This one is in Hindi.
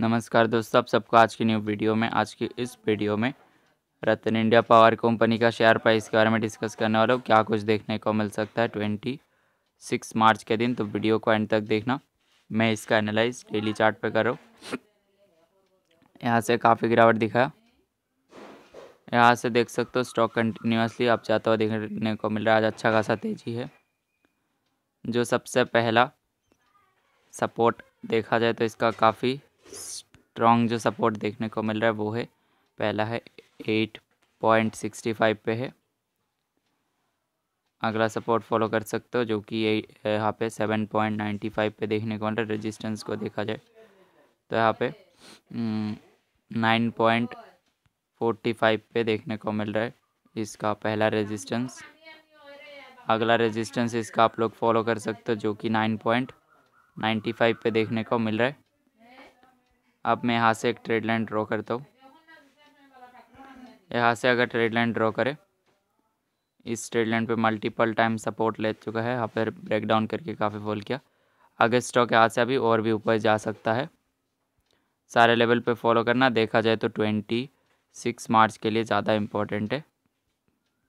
नमस्कार दोस्तों आप सबको आज की न्यू वीडियो में आज की इस वीडियो में रतन इंडिया पावर कंपनी का शेयर प्राइस के बारे में डिस्कस करने वाला हूँ क्या कुछ देखने को मिल सकता है ट्वेंटी सिक्स मार्च के दिन तो वीडियो को एंड तक देखना मैं इसका एनालाइज डेली चार्ट पे कर रहा हूँ यहाँ से काफ़ी गिरावट दिखा यहाँ से देख सकते हो स्टॉक कंटिन्यूसली आप चाहते हो देखने को मिल रहा है आज अच्छा खासा तेज़ी है जो सबसे पहला सपोर्ट देखा जाए तो इसका काफ़ी स्ट्रॉन्ग जो सपोर्ट देखने को मिल रहा है वो है पहला है एट पॉइंट सिक्सटी फाइव पे है अगला सपोर्ट फॉलो कर सकते हो जो कि यहाँ पे सेवन पॉइंट नाइन्टी फाइव पे देखने को मिल रहा है रजिस्टेंस को देखा जाए तो यहाँ पे नाइन पॉइंट फोर्टी फाइव पे देखने को मिल रहा है इसका पहला रेजिस्टेंस अगला रेजिस्टेंस इसका आप लोग फॉलो कर सकते हो जो कि नाइन पॉइंट नाइन्टी फाइव पे देखने को मिल रहा है अब मैं यहाँ से एक ट्रेड लाइन ड्रॉ करता हूँ यहाँ से अगर ट्रेड लाइन ड्रॉ करें इस ट्रेड लाइन पे मल्टीपल टाइम सपोर्ट ले चुका है यहाँ पर ब्रेक डाउन करके काफ़ी फॉल किया अगर स्टॉक यहाँ से अभी और भी ऊपर जा सकता है सारे लेवल पे फॉलो करना देखा जाए तो ट्वेंटी सिक्स मार्च के लिए ज़्यादा इम्पोर्टेंट है